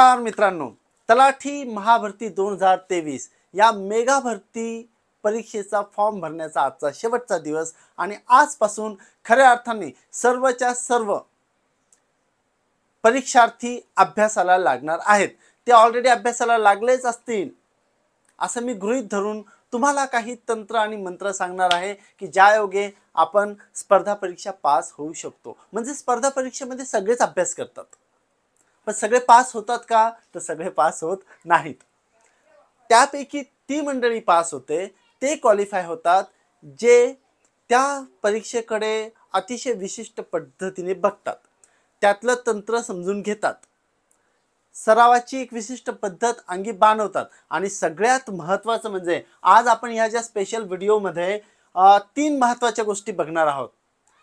नमस्कार मित्रांनो तलाठी महाभरती दोन हजार तेवीस या मेगा भरती परीक्षेचा फॉर्म भरण्याचा आजचा शेवटचा दिवस आणि आजपासून खऱ्या अर्थाने सर्वच्या सर्व परीक्षार्थी अभ्यासाला लागणार आहेत ते ऑलरेडी अभ्यासाला लागलेच असतील असं मी गृहीत धरून तुम्हाला काही तंत्र आणि मंत्र सांगणार आहे की ज्या योगे आपण स्पर्धा परीक्षा पास होऊ शकतो म्हणजे स्पर्धा परीक्षेमध्ये सगळेच अभ्यास करतात पण सगळे पास होतात का तर सगळे पास होत नाहीत त्यापैकी ती मंडळी पास होते ते क्वालिफाय होतात जे त्या परीक्षेकडे अतिशय विशिष्ट पद्धतीने बघतात त्यातलं तंत्र समजून घेतात सरावाची एक विशिष्ट पद्धत अंगी बांधवतात आणि सगळ्यात महत्त्वाचं म्हणजे आज आपण ह्या ज्या स्पेशल व्हिडिओमध्ये तीन महत्त्वाच्या गोष्टी बघणार आहोत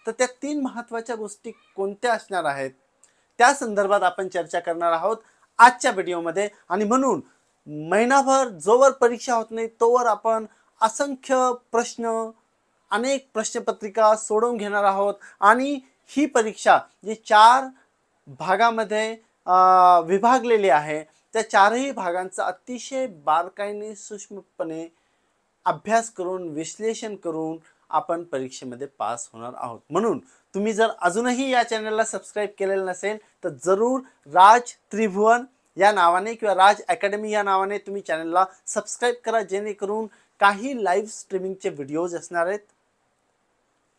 तर त्या तीन महत्त्वाच्या गोष्टी कोणत्या असणार आहेत त्या संदर्भात आपण चर्चा करणार आहोत आजच्या व्हिडिओमध्ये आणि म्हणून महिनाभर जोवर परीक्षा होत नाही तोवर आपण असंख्य प्रश्न अनेक प्रश्नपत्रिका सोडवून घेणार आहोत आणि ही परीक्षा जी चार भागामध्ये विभागलेली आहे त्या चारही भागांचा अतिशय बारकाईने सूक्ष्मपणे अभ्यास करून विश्लेषण करून आपण परीक्षेमध्ये पास होणार आहोत म्हणून तुम्ही जर अजूनही या चॅनलला सबस्क्राईब केलेलं नसेल तर जरूर राज त्रिभुवन या नावाने किंवा राज अकॅडमी या नावाने तुम्ही चॅनलला सबस्क्राईब करा जेणेकरून काही लाईव्ह स्ट्रीमिंगचे व्हिडिओज असणार आहेत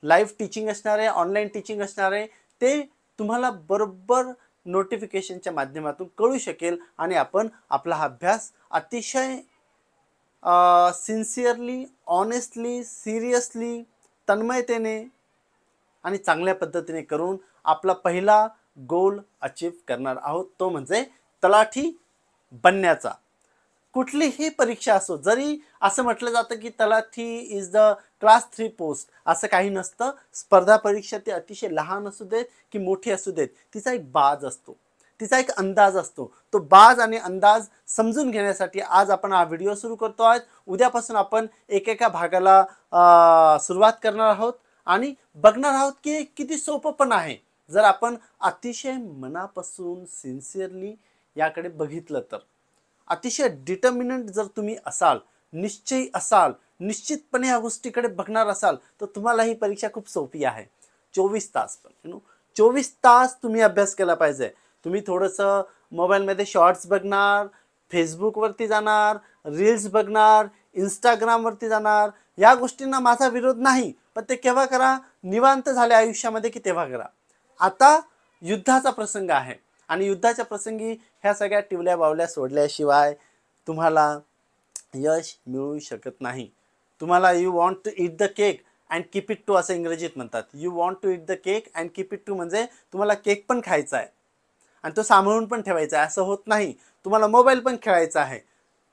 लाईव्ह टीचिंग असणार आहे ऑनलाईन टीचिंग असणार आहे ते तुम्हाला बरोबर नोटिफिकेशनच्या माध्यमातून कळू शकेल आणि आपण आपला हा अभ्यास अतिशय सिन्सिअरली ऑनेस्टली सिरियसली तन्मयतेने आणि चांगल्या पद्धतीने करून आपला पहिला गोल अचीव करणार आहोत तो म्हणजे तलाठी बनण्याचा कुठलीही परीक्षा असो जरी असं म्हटलं जातं की तलाठी is the class three post असं काही नसतं स्पर्धा परीक्षा ती अतिशय लहान असू देत की मोठी असू देत तिचा एक बाज असतो तिचा एक अंदाज असतो तो बाज आणि अंदाज समजून घेण्यासाठी आज आपण हा व्हिडिओ सुरू करतो आहोत उद्यापासून आपण एकेका भागाला सुरुवात करणार आहोत आणि बघणार आहोत की किती सोपं पण आहे जर आपण अतिशय मनापासून सिन्सिअरली याकडे बघितलं तर अतिशय डिटर्मिनंट जर तुम्ही असाल निश्चय असाल निश्चितपणे या गोष्टीकडे बघणार असाल तर तुम्हाला ही परीक्षा खूप सोपी आहे चोवीस तास पण यु नो चोवीस तास तुम्ही अभ्यास केला पाहिजे तुम्ही थोडंसं मोबाईलमध्ये शॉर्ट्स बघणार फेसबुकवरती जाणार रील्स बघणार इंस्टाग्रामवरती जाणार या गोष्टींना माझा विरोध नाही पण ते केव्हा करा निवांत झाले आयुष्यामध्ये की तेव्हा करा आता युद्धाचा प्रसंग आहे आणि युद्धाच्या प्रसंगी ह्या सगळ्या टिवल्या बावल्या सोडल्याशिवाय तुम्हाला यश मिळू शकत नाही तुम्हाला you want to eat the cake and keep it too असं इंग्रजीत म्हणतात you want to eat the cake and keep it too म्हणजे तुम्हाला केक पण खायचा आहे आणि तो सांभाळून पण ठेवायचा आहे असं होत नाही तुम्हाला मोबाईल पण खेळायचा आहे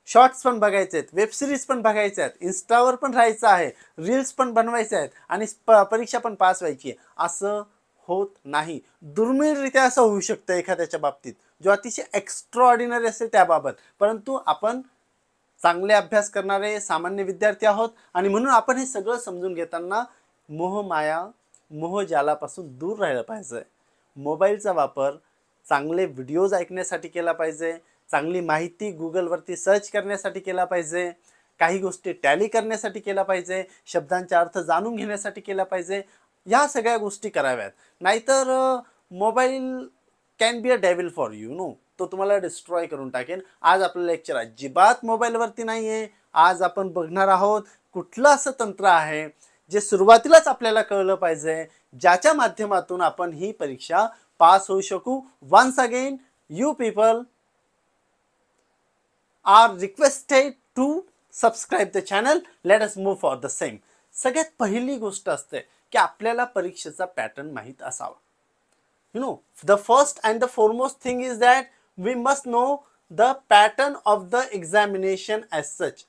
शॉर्ट्स पण बघायचे आहेत वेबसिरीज पण बघायच्या आहेत इन्स्टावर पण राहायचं आहे रील्स पण बनवायचे आहेत आणि परीक्षा पण पास व्हायची आहे असं होत नाही दुर्मिळरित्या असं होऊ शकतं एखाद्याच्या बाबतीत जो अतिशय एक्स्ट्रा ऑर्डिनरी असेल त्याबाबत परंतु आपण चांगले अभ्यास करणारे सामान्य विद्यार्थी आहोत आणि म्हणून आपण हे सगळं समजून घेताना मोहमाया मोहजालापासून दूर राहिलं पाहिजे मोबाईलचा वापर चांगले व्हिडिओज ऐकण्यासाठी केला पाहिजे चांगली माहिती गुगलवरती सर्च करण्यासाठी केला पाहिजे काही गोष्टी टॅली करण्यासाठी केला पाहिजे शब्दांचा अर्थ जाणून घेण्यासाठी केला पाहिजे ह्या सगळ्या गोष्टी कराव्यात नाहीतर mobile can be a devil for you know तो तुम्हाला डिस्ट्रॉय करून टाकेन आज आपलं लेक्चर अजिबात मोबाईलवरती नाही आहे आज आपण बघणार आहोत कुठलं असं तंत्र आहे जे सुरुवातीलाच आपल्याला कळलं पाहिजे ज्याच्या माध्यमातून आपण ही परीक्षा पास होऊ शकू once again you people are requested to subscribe the channel let us move for the same सगळ्यात पहिली गोष्ट असते की आपल्याला परीक्षेचा पॅटर्न माहित असावा you know the first and the foremost thing is that we must know the pattern of the examination as such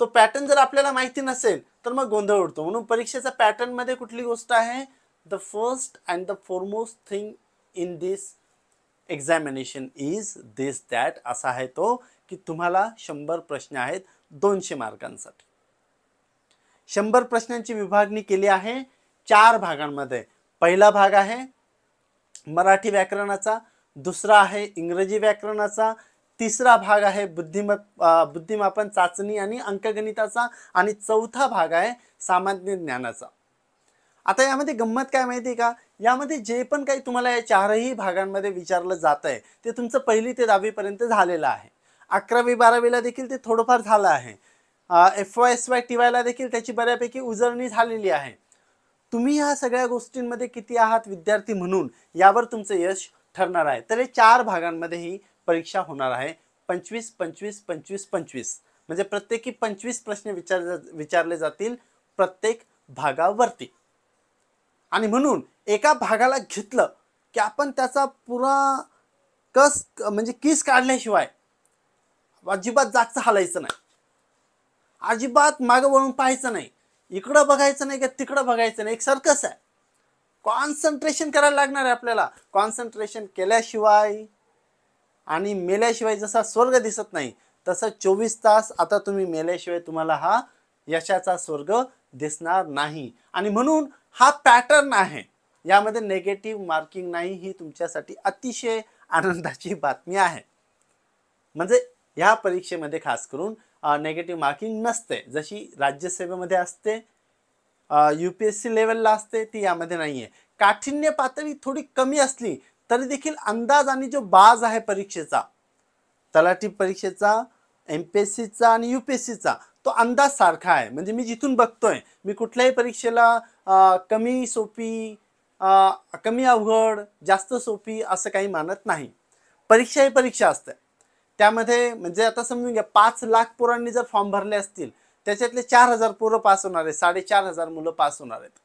तो पॅटर्न जर आपल्याला माहिती नसेल तर मग गोंधळ उडतो म्हणून परीक्षेचा पॅटर्न मध्ये कुठली गोष्ट आहे the first and the foremost thing in this examination is this that असा आहे तो की तुम्हाला शंभर प्रश्न आहेत दोनशे मार्कांसाठी शंभर प्रश्नांची विभागणी केली आहे चार भागांमध्ये पहिला भाग आहे मराठी व्याकरणाचा दुसरा आहे इंग्रजी व्याकरणाचा तिसरा भाग आहे बुद्धिमत् बुद्धिमापन चाचणी आणि अंकगणिताचा आणि चौथा भाग आहे सामान्य ज्ञानाचा आता यामध्ये गंमत काय माहिती का यामध्ये जे पण काही तुम्हाला या चारही भागांमध्ये विचारलं जात आहे ते तुमचं पहिली ते दहावीपर्यंत झालेलं आहे अकरावी बारावीला देखील ते थोडंफार झालं आहे F Y S Y T वायला देखील त्याची बऱ्यापैकी उजळणी झालेली आहे तुम्ही ह्या सगळ्या गोष्टींमध्ये किती आहात विद्यार्थी म्हणून यावर तुमचं यश ठरणार आहे तर हे चार भागांमध्ये ही परीक्षा होणार आहे पंचवीस पंचवीस पंचवीस पंचवीस म्हणजे प्रत्येकी पंचवीस प्रश्न विचार विचारले जातील प्रत्येक भागावरती आणि म्हणून एका भागाला घेतलं की आपण त्याचा पुरा कस म्हणजे किस काढल्याशिवाय अजिबात जागचं हालायचं नाही अजिबात मागं वळून पाहायचं नाही इकडं बघायचं नाही का तिकडं बघायचं नाही एक सरकस आहे कॉन्सन्ट्रेशन करायला लागणार आहे आपल्याला कॉन्सन्ट्रेशन केल्याशिवाय आणि मेल्याशिवाय जसा स्वर्ग दिसत नाही तसं चोवीस तास आता तुम्ही मेल्याशिवाय तुम्हाला हा यशाचा स्वर्ग दिसणार नाही आणि म्हणून हा पॅटर्न आहे यामध्ये नेगेटिव्ह मार्किंग नाही ही तुमच्यासाठी अतिशय आनंदाची बातमी आहे म्हणजे ह्या परीक्षेमध्ये खास करून नेगेटिव्ह मार्किंग नसते जशी राज्यसेवेमध्ये असते यू पी एस सी लेवलला असते ती यामध्ये नाही आहे काठिण्य पातळी थोडी कमी असली तरी देखील अंदाज आणि जो बाज आहे परीक्षेचा तलाठी परीक्षेचा एम पी एस सीचा आणि यू पी एस सीचा तो अंदाज सारखा आहे म्हणजे मी जिथून बघतोय मी कुठल्याही परीक्षेला कमी सोपी कमी अवघड जास्त सोपी असं काही मानत नाही परीक्षा ही परीक्षा असते त्यामध्ये म्हणजे आता समजून घ्या पाच लाख पोरांनी जर फॉर्म भरले असतील त्याच्यातले चार हजार पोरं पास होणार आहेत साडेचार हजार मुलं पास होणार आहेत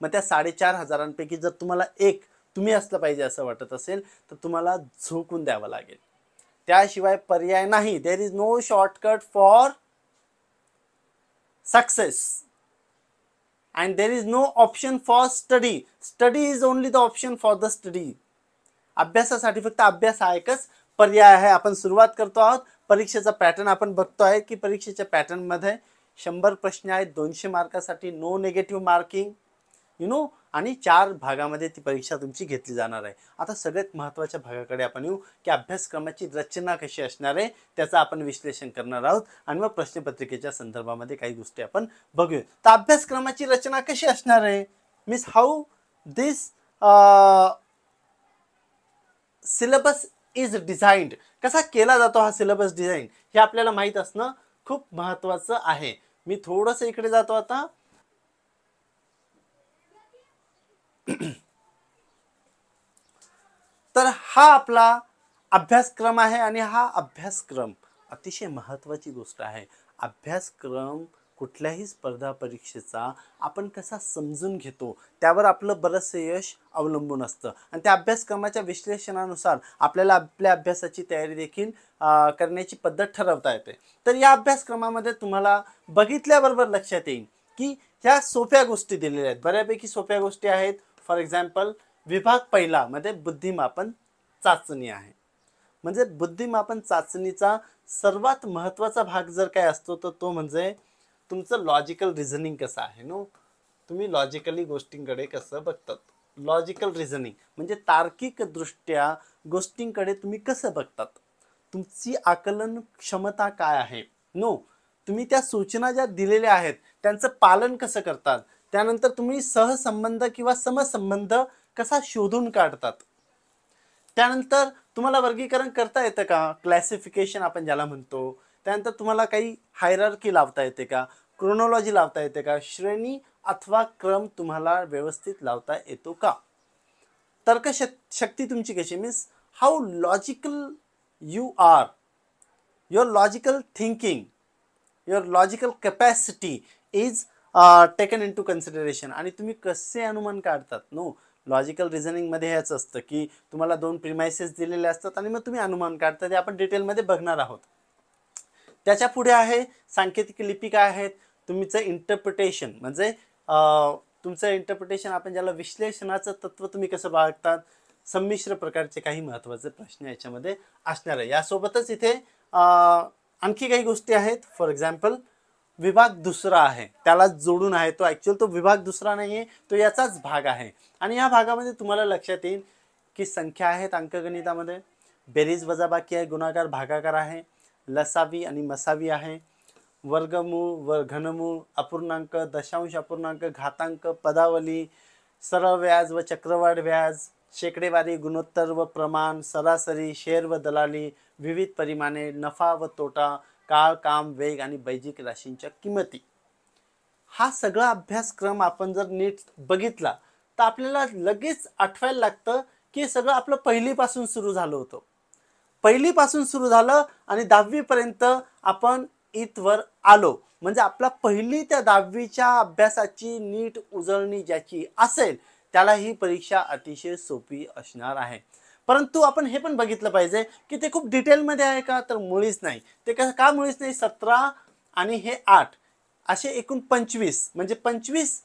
मग त्या साडेचार हजारांपैकी जर तुम्हाला एक तुम्ही असलं पाहिजे असं वाटत असेल तर तुम्हाला झोकून द्यावं लागेल त्याशिवाय पर्याय नाही there is no shortcut for success and there is no option for study study is only the option for the study अभ्यासासाठी फक्त अभ्यास हा एकच पर्याय आहे आपण सुरुवात करतो आहोत परीक्षेचा पॅटर्न आपण बघतो आहे की परीक्षेच्या पॅटर्नमध्ये शंभर प्रश्न आहेत दोनशे मार्कासाठी no negative marking you know आणि चार भागामध्ये ती परीक्षा तुमची घेतली जाणार आहे आता सगळ्यात महत्त्वाच्या भागाकडे आपण येऊ की अभ्यासक्रमाची रचना कशी असणार आहे त्याचं आपण विश्लेषण करणार आहोत आणि मग प्रश्नपत्रिकेच्या संदर्भामध्ये काही गोष्टी आपण बघूया तर अभ्यासक्रमाची रचना कशी असणार आहे means how this syllabus is designed कसा केला जातो हा सिलेबस डिझाईन हे आपल्याला माहीत असणं खूप महत्वाचं आहे मी थोडंसं इकडे जातो आता तर हा आपला अभ्यासक्रम आहे आणि हा अभ्यासक्रम अतिशय महत्वाची गोष्ट आहे अभ्यासक्रम कुठल्याही स्पर्धा परीक्षेचा आपण कसा समजून घेतो त्यावर आपलं बरंचसं यश अवलंबून असतं आणि त्या अभ्यासक्रमाच्या विश्लेषणानुसार आपल्याला आपल्या अभ्यासाची तयारी देखील करण्याची पद्धत ठरवता येते तर या अभ्यासक्रमामध्ये तुम्हाला बघितल्याबरोबर लक्षात येईल की ह्या सोप्या गोष्टी दिलेल्या आहेत बऱ्यापैकी सोप्या गोष्टी आहेत फॉर एक्झाम्पल विभाग पहिला मध्ये बुद्धिमापन चाचणी आहे म्हणजे बुद्धिमापन चाचणीचा सर्वात महत्त्वाचा भाग जर काय असतो तर तो म्हणजे तुमचं लॉजिकल रिझनिंग कसं आहे नो तुम्ही लॉजिकली गोष्टींकडे कसं बघतात लॉजिकल रिझनिंग म्हणजे तार्किकदृष्ट्या गोष्टींकडे तुम्ही कसं बघतात तुमची आकलन क्षमता काय आहे नो तुम्ही त्या सूचना ज्या दिलेल्या आहेत त्यांचं पालन कसं करतात त्यानंतर तुम्ही सहसंबंध किंवा समसंबंध कसा शोधून काढतात त्यानंतर तुम्हाला वर्गीकरण करता येतं का क्लॅसिफिकेशन आपण ज्याला म्हणतो त्यानंतर तुम्हाला काही हायरार्की लावता येते का क्रोनॉलॉजी लावता येते का श्रेणी अथवा क्रम तुम्हाला व्यवस्थित लावता येतो का तर्कशक्ती शक्ती तुमची कशी means how logical you are your logical thinking your logical capacity is taken into consideration आणि तुम्ही कसे अनुमान काढतात नो लॉजिकल रिझनिंगमध्ये हेच असतं की तुम्हाला दोन प्रिमायसेस दिलेले असतात आणि मग तुम्ही अनुमान काढता हे आपण डिटेलमध्ये बघणार आहोत त्याच्या पुढे आहे सांकेतिक लिपी काय आहेत तुमचं इंटरप्रिटेशन म्हणजे तुमचं इंटरप्रिटेशन आपण ज्याला विश्लेषणाचं तत्व तुम्ही कसं बाळगतात संमिश्र प्रकारचे काही महत्त्वाचे प्रश्न याच्यामध्ये असणार आहे यासोबतच इथे आणखी काही गोष्टी आहेत फॉर एक्झाम्पल विभाग दुसरा आहे त्याला जोडून आहे तो ॲक्च्युअल तो विभाग दुसरा नाही आहे तो याचाच भाग आहे आणि या भागामध्ये तुम्हाला लक्षात येईल की संख्या आहेत अंकगणितामध्ये बेरीज वजाबाकी आहे गुणाकार भागाकार आहे लसावी आणि मसावी आहे वर्गमूळ व घनमूळ अपूर्णांक दशांश अपूर्णांक घातांक पदावली सरळ व्याज व चक्रवाढ व्याज शेकडेवारी गुणोत्तर व प्रमाण सरासरी शेअर व दलाली विविध परिमाणे नफा व तोटा काळ काम वेग आणि बैजिक राशींच्या किंमती हा सगळा अभ्यासक्रम आपण जर नीट बघितला तर आपल्याला लगेच आठवायला लागतं की सगळं आपलं पहिलीपासून सुरू झालं होतं पहिलीपासून सुरू झालं आणि दहावीपर्यंत आपण इथवर आलो म्हणजे आपला पहिली त्या दहावीच्या अभ्यासाची नीट उजळणी ज्याची असेल त्याला ही परीक्षा अतिशय सोपी असणार आहे परंतु आपण हे पण बघितलं पाहिजे की ते खूप डिटेलमध्ये आहे का तर मुळीच नाही ते कसं का मुळीच नाही सतरा आणि हे आठ असे एकूण पंचवीस म्हणजे पंचवीस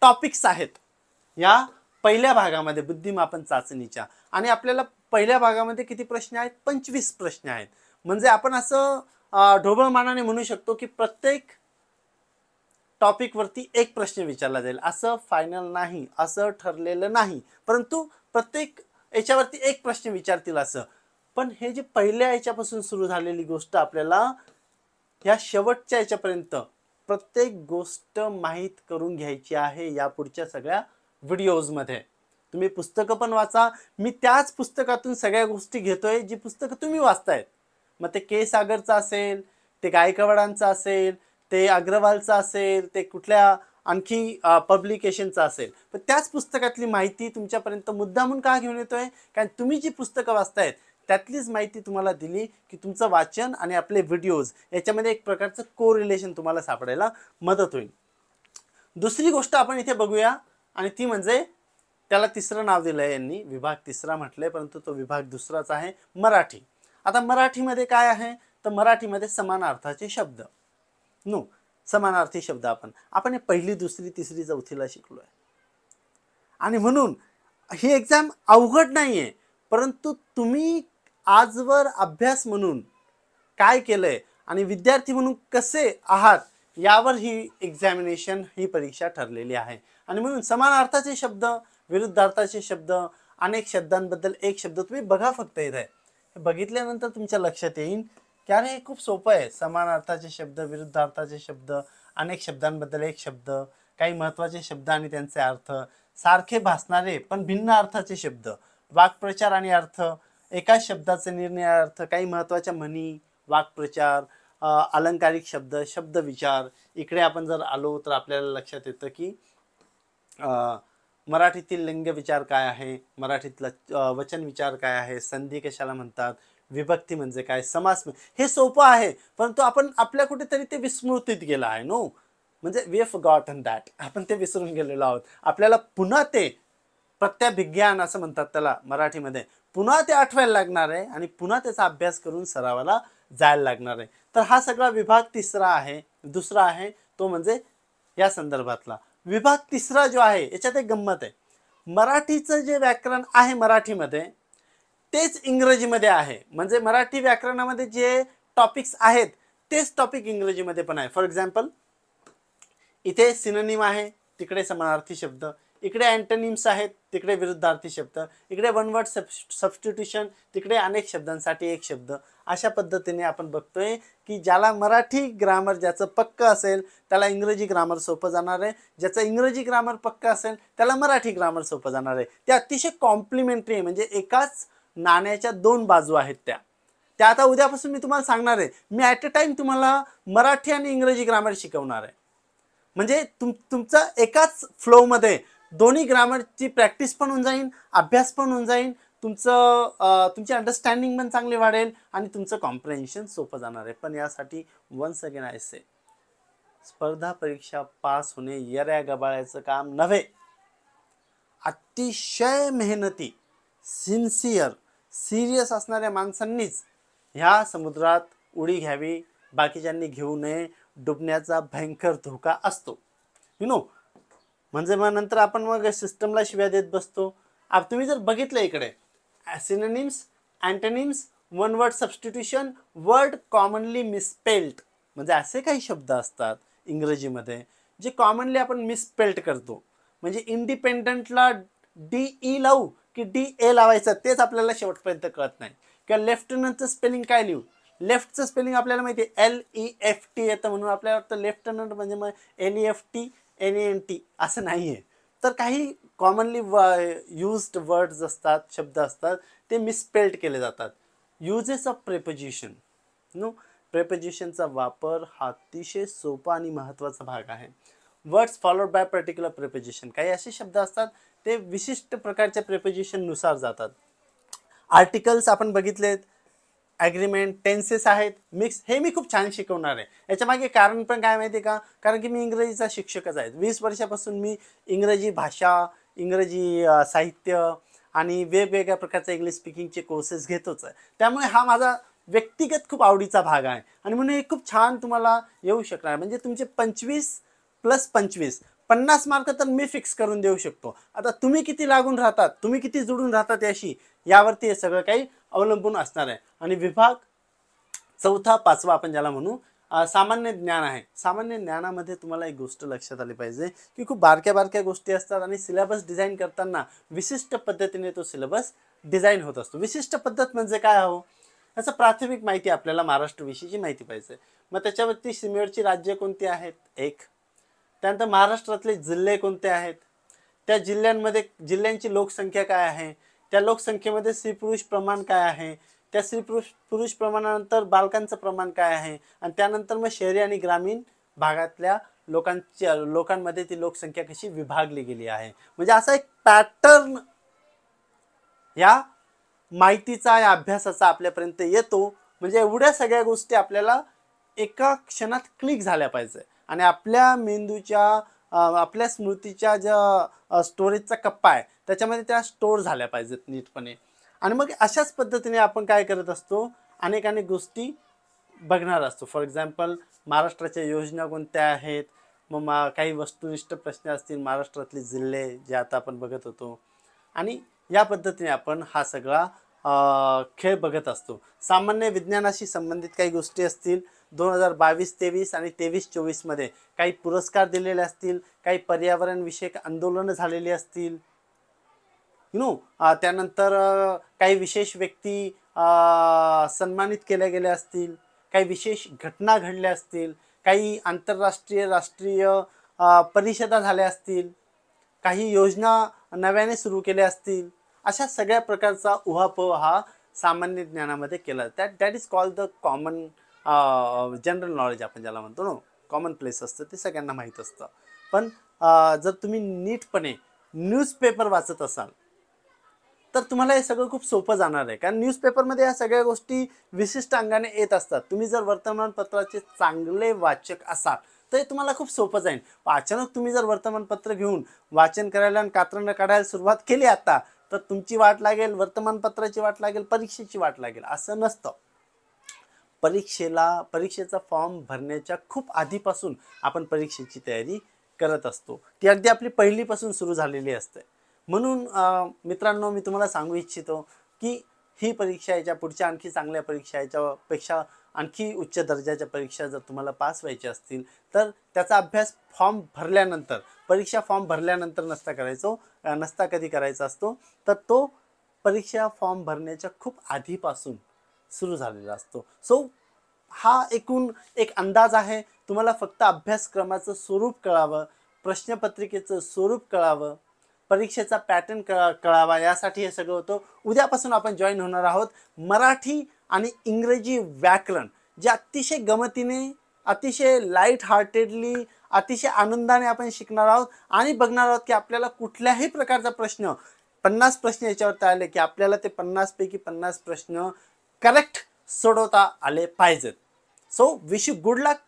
टॉपिक्स आहेत या पहिल्या भागामध्ये बुद्धिमापन चाचणीच्या आणि आपल्याला पहिल्या भागामध्ये किती प्रश्न आहेत पंचवीस प्रश्न आहेत म्हणजे आपण असं ढोबळमानाने म्हणू शकतो की प्रत्येक टॉपिकवरती एक प्रश्न विचारला जाईल असं फायनल नाही असं ठरलेलं नाही परंतु प्रत्येक याच्यावरती एक प्रश्न विचारतील असं पण हे जे पहिल्या याच्यापासून सुरू झालेली गोष्ट आपल्याला ह्या शेवटच्या याच्यापर्यंत प्रत्येक गोष्ट माहीत करून घ्यायची आहे या पुढच्या सगळ्या व्हिडिओजमध्ये तुम्ही पुस्तकं पण वाचा मी त्याच पुस्तकातून सगळ्या गोष्टी घेतोय जी पुस्तकं तुम्ही वाचतायत मग ते के सागरचं असेल ते गायकवाडांचं असेल ते अग्रवालचं असेल ते कुठल्या आणखी पब्लिकेशनचं असेल पण त्याच पुस्तकातली माहिती तुमच्यापर्यंत मुद्दामून का घेऊन येतोय कारण तुम्ही जी पुस्तकं वाचतायत त्यातलीच माहिती तुम्हाला दिली की तुमचं वाचन आणि आपले व्हिडिओज याच्यामध्ये एक प्रकारचं को रिलेशन तुम्हाला सापडायला मदत होईल दुसरी गोष्ट आपण इथे बघूया आणि ती म्हणजे त्याला तिसरं नाव दिलं आहे यांनी विभाग तिसरा म्हटलं आहे परंतु तो विभाग दुसराच आहे मराठी आता मराठीमध्ये काय आहे तर मराठीमध्ये समान अर्थाचे शब्द नो समानार्थी शब्द आपण आपण हे पहिली दुसरी तिसरी चौथीला शिकलो आहे आणि म्हणून ही एक्झाम अवघड नाही आहे परंतु तुम्ही आजवर अभ्यास म्हणून काय केलं आणि विद्यार्थी म्हणून कसे आहात यावर ही एक्झामिनेशन ही परीक्षा ठरलेली आहे आणि म्हणून समान अर्थाचे शब्द विरुद्धार्थाचे शब्द अनेक शब्दांबद्दल एक शब्द तुम्ही बघा फक्त इथे बघितल्यानंतर तुमच्या लक्षात येईल की अरे हे खूप सोपं आहे समान अर्थाचे शब्द विरुद्धार्थाचे शब्द अनेक शब्दांबद्दल एक शब्द काही महत्त्वाचे शब्द आणि त्यांचे अर्थ सारखे भासणारे पण भिन्न अर्थाचे शब्द वाक्प्रचार आणि अर्थ एकाच शब्दाचे निर्णय अर्थ काही महत्त्वाच्या म्हणी वाक्प्रचार अलंकारिक शब्द शब्द विचार इकडे आपण जर आलो तर आपल्याला लक्षात येतं की मराठीतील विचार काय आहे मराठीतला वचन विचार काय आहे संधी कशाला म्हणतात विभक्ती म्हणजे काय समास हे सोपं आहे परंतु आपण आपल्या कुठेतरी ते विस्मृतीत गेला आहे नो म्हणजे वी हॅव गॉटन दॅट आपण ते विसरून गेलेलो आहोत आपल्याला पुन्हा ते प्रत्याभिज्ञान असं म्हणतात त्याला मराठीमध्ये पुन्हा ते आठवायला लागणार आहे आणि पुन्हा त्याचा अभ्यास करून सरावाला जायला लागणार आहे तर हा सगळा विभाग तिसरा आहे दुसरा आहे तो म्हणजे या संदर्भातला विभाग तिसरा जो आहे याच्यात एक गंमत आहे मराठीचं जे व्याकरण आहे मराठीमध्ये तेच इंग्रजीमध्ये आहे म्हणजे मराठी व्याकरणामध्ये जे टॉपिक्स आहेत तेच टॉपिक इंग्रजीमध्ये पण आहे फॉर एक्झाम्पल इथे सिनोनिम आहे तिकडे समानार्थी शब्द इकडे अँटनिम्स आहेत तिकडे विरुद्धार्थी शब्द इकडे वन वर्ड सब सबस्टिट्युशन तिकडे अनेक शब्दांसाठी एक शब्द अशा पद्धतीने आपण बघतोय की ज्याला मराठी ग्रामर ज्याचं पक्क असेल त्याला इंग्रजी ग्रामर सोपं जाणार आहे ज्याचं इंग्रजी ग्रामर पक्क असेल त्याला मराठी ग्रामर सोपं जाणार आहे ते अतिशय कॉम्प्लिमेंटरी आहे म्हणजे एकाच नाण्याच्या दोन बाजू आहेत त्या त्या आता उद्यापासून मी तुम्हाला सांगणार आहे मी ॲट अ टाईम तुम्हाला मराठी आणि इंग्रजी ग्रामर शिकवणार आहे म्हणजे तुम तुमचा एकाच फ्लोमध्ये दोन्ही ग्रामरची प्रॅक्टिस पण होऊन जाईल अभ्यास पण होऊन जाईल तुमचं तुमची अंडरस्टँडिंग पण चांगली वाढेल आणि तुमचं कॉम्प्रेन्शन सोपं जाणार आहे पण यासाठी वन्स अगेन आय से स्पर्धा परीक्षा पास होणे यऱ्या गबाळ्याचं काम नव्हे अतिशय मेहनती सिन्सिअर सिरियस असणाऱ्या माणसांनीच ह्या समुद्रात उडी घ्यावी बाकीच्यांनी घेऊ नये डुबण्याचा भयंकर धोका असतो यु नो म्हणजे मग नंतर आपण मग सिस्टमला शिव्या देत बसतो आप तुम्ही जर बघितलं इकडे synonyms antonyms one word substitution word commonly misspelt म्हणजे असे काही शब्द असतात इंग्रजीमध्ये जे कॉमनली आपण मिसपेल्ट करतो म्हणजे इंडिपेंडंटला डी ई लावू की डी ए लावायचं तेच आपल्याला शेवटपर्यंत कळत नाही किंवा लेफ्टनंटचं स्पेलिंग काय लिहू लेफ्टचं स्पेलिंग आपल्याला माहिती आहे एल ई एफ टी येतं म्हणून आपल्याला वाटतं लेफ्टनंट म्हणजे मग N E F T N N T असं नाही आहे तर काही कॉमनली व यूज्ड वर्ड्स असतात शब्द असतात ते मिसपेल्ड केले जातात युजेस ऑफ प्रेपोजिशन नो प्रेपोजिशनचा वापर हा अतिशय सोपा आणि महत्त्वाचा भाग आहे words followed by particular preposition काही असे शब्द असतात ते विशिष्ट प्रकारच्या प्रेपोजिशननुसार जातात आर्टिकल्स आपण बघितलेत ॲग्रीमेंट टेन्सेस आहेत मिक्स हे मी खूप छान शिकवणार आहे याच्यामागे कारण पण काय माहिती का कारण की मी इंग्रजीचा शिक्षकच आहे वीस वर्षापासून मी इंग्रजी भाषा इंग्रजी साहित्य आणि वेगवेगळ्या प्रकारचे इंग्लिश स्पीकिंगचे कोर्सेस घेतोच आहे त्यामुळे हा माझा व्यक्तिगत खूप आवडीचा भाग आहे आणि म्हणून हे खूप छान तुम्हाला येऊ शकणार म्हणजे तुमचे पंचवीस प्लस पंचवीस पन्नास मार्क तर मी फिक्स करून देऊ शकतो आता तुम्ही किती लागून राहतात तुम्ही किती जुडून राहतात याशी यावरती हे सगळं काही अवलंबून असणार आहे आणि विभाग चौथा पाचवा आपण ज्याला म्हणू सामान्य ज्ञान आहे सामान्य ज्ञानामध्ये तुम्हाला एक गोष्ट लक्षात आली पाहिजे की खूप बारक्या बारक्या गोष्टी असतात आणि सिलेबस डिझाईन करताना विशिष्ट पद्धतीने तो सिलेबस डिझाईन होत असतो विशिष्ट पद्धत म्हणजे काय हो याचं प्राथमिक माहिती आपल्याला महाराष्ट्रविषयीची माहिती पाहिजे मग त्याच्यावरती सीमेवरची राज्य कोणती आहेत एक त्यानंतर महाराष्ट्रातले जिल्हे कोणते आहेत त्या जिल्ह्यांमध्ये जिल्ह्यांची लोकसंख्या काय आहे त्या लोकसंख्येमध्ये स्त्री पुरुष प्रमाण काय आहे त्या स्त्री पुरुष पुरुष प्रमाणानंतर बालकांचं प्रमाण काय आहे आणि त्यानंतर मग शहरी आणि ग्रामीण भागातल्या लोकांच्या लोकांमध्ये ती लोकसंख्या कशी विभागली गेली आहे म्हणजे असा एक पॅटर्न या माहितीचा या अभ्यासाचा आपल्यापर्यंत येतो म्हणजे एवढ्या सगळ्या गोष्टी आपल्याला एका क्षणात क्लिक झाल्या पाहिजे आणि आपल्या मेंदूच्या आपल्या स्मृतीच्या ज्या स्टोरेजचा कप्पा आहे त्याच्यामध्ये त्या स्टोअर झाल्या पाहिजेत नीटपणे आणि मग अशाच पद्धतीने आपण काय करत असतो अनेक अनेक गोष्टी बघणार असतो फॉर एक्झाम्पल महाराष्ट्राच्या योजना कोणत्या आहेत मग मा काही वस्तुनिष्ठ प्रश्न असतील महाराष्ट्रातले जिल्हे जे आता आपण बघत होतो आणि या पद्धतीने आपण हा सगळा खेळ बघत असतो सामान्य विज्ञानाशी संबंधित काही गोष्टी असतील दोन हजार बावीस तेवीस आणि तेवीस चोवीसमध्ये काही पुरस्कार दिलेले असतील काही पर्यावरणविषयक आंदोलनं झालेली असतील यु नो त्यानंतर काही विशेष व्यक्ती सन्मानित केल्या गेल्या असतील काही विशेष घटना घडल्या असतील काही आंतरराष्ट्रीय राष्ट्रीय परिषदा झाल्या असतील काही योजना नव्याने सुरू केल्या असतील अशा सगळ्या प्रकारचा उहापोह हा सामान्य ज्ञानामध्ये केला that that is called the common general knowledge आपण ज्याला म्हणतो ना कॉमन प्लेस असतं ते सगळ्यांना माहीत असतं पण जर तुम्ही नीटपणे न्यूजपेपर वाचत असाल तर तुम्हाला हे सगळं खूप सोपं जाणार आहे कारण न्यूजपेपरमध्ये या सगळ्या गोष्टी विशिष्ट अंगाने येत असतात तुम्ही जर वर्तमानपत्राचे चांगले वाचक असाल तर हे तुम्हाला खूप सोपं जाईल अचानक तुम्ही जर वर्तमानपत्र घेऊन वाचन करायला आणि कात्रणं काढायला सुरुवात केली आता तर तुमची वाट लागेल वर्तमानपत्राची वाट लागेल परीक्षेची वाट लागेल असं नसतं परीक्षेला परीक्षेचा फॉर्म भरण्याच्या खूप आधीपासून आपण परीक्षेची तयारी करत असतो ती अगदी आपली पहिलीपासून सुरू झालेली असते म्हणून मित्रांनो मी तुम्हाला सांगू इच्छितो की ही परीक्षा याच्या पुढच्या आणखी चांगल्या परीक्षा याच्यापेक्षा आणखी उच्च दर्जाच्या परीक्षा जर तुम्हाला पास व्हायच्या असतील तर त्याचा अभ्यास फॉर्म भरल्यानंतर परीक्षा फॉर्म भरल्यानंतर नसता करायचो नसता कधी करायचा असतो तर तो परीक्षा फॉर्म भरण्याच्या खूप आधीपासून सुरू झालेला असतो सो हा एकूण एक अंदाज आहे तुम्हाला फक्त अभ्यासक्रमाचं स्वरूप कळावं प्रश्नपत्रिकेचं स्वरूप कळावं परीक्षेचा पॅटर्न कळा कळावा यासाठी हे सगळं होतं उद्यापासून आपण जॉईन होणार आहोत मराठी आणि इंग्रजी व्याकरण जे अतिशय गमतीने अतिशय लाईट हार्टेडली अतिशय आनंदाने आपण शिकणार आहोत आणि बघणार आहोत की आपल्याला कुठल्याही प्रकारचा प्रश्न पन्नास प्रश्न याच्यावर आले की आपल्याला ते पन्नासपैकी पन्नास प्रश्न करेक्ट सोडवता आले पाहिजेत so wish you good luck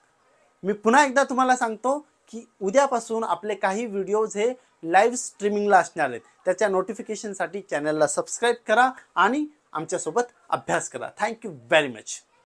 मी पुन्हा एकदा तुम्हाला सांगतो की उद्यापासून आपले काही व्हिडिओज हे लाईव्ह स्ट्रीमिंगला असणार आहेत त्याच्या नोटिफिकेशनसाठी चॅनलला सबस्क्राईब करा आणि आमच्यासोबत अभ्यास करा थँक्यू व्हेरी मच